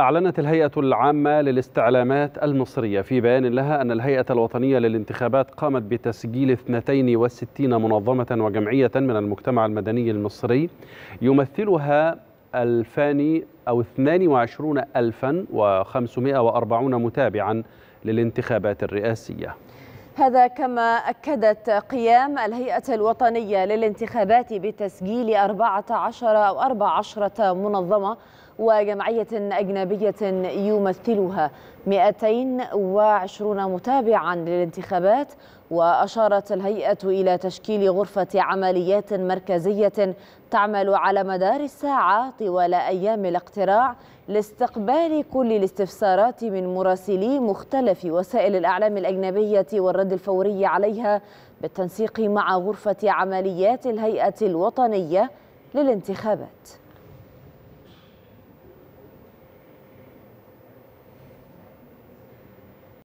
أعلنت الهيئة العامة للاستعلامات المصرية في بيان لها أن الهيئة الوطنية للانتخابات قامت بتسجيل 62 منظمة وجمعية من المجتمع المدني المصري يمثلها الفاني أو 22540 متابعا للانتخابات الرئاسية هذا كما أكدت قيام الهيئة الوطنية للانتخابات بتسجيل 14 أو 14 منظمة وجمعية أجنبية يمثلها 220 متابعا للانتخابات وأشارت الهيئة إلى تشكيل غرفة عمليات مركزية تعمل على مدار الساعة طوال أيام الاقتراع لاستقبال كل الاستفسارات من مراسلي مختلف وسائل الأعلام الأجنبية والرد الفوري عليها بالتنسيق مع غرفة عمليات الهيئة الوطنية للانتخابات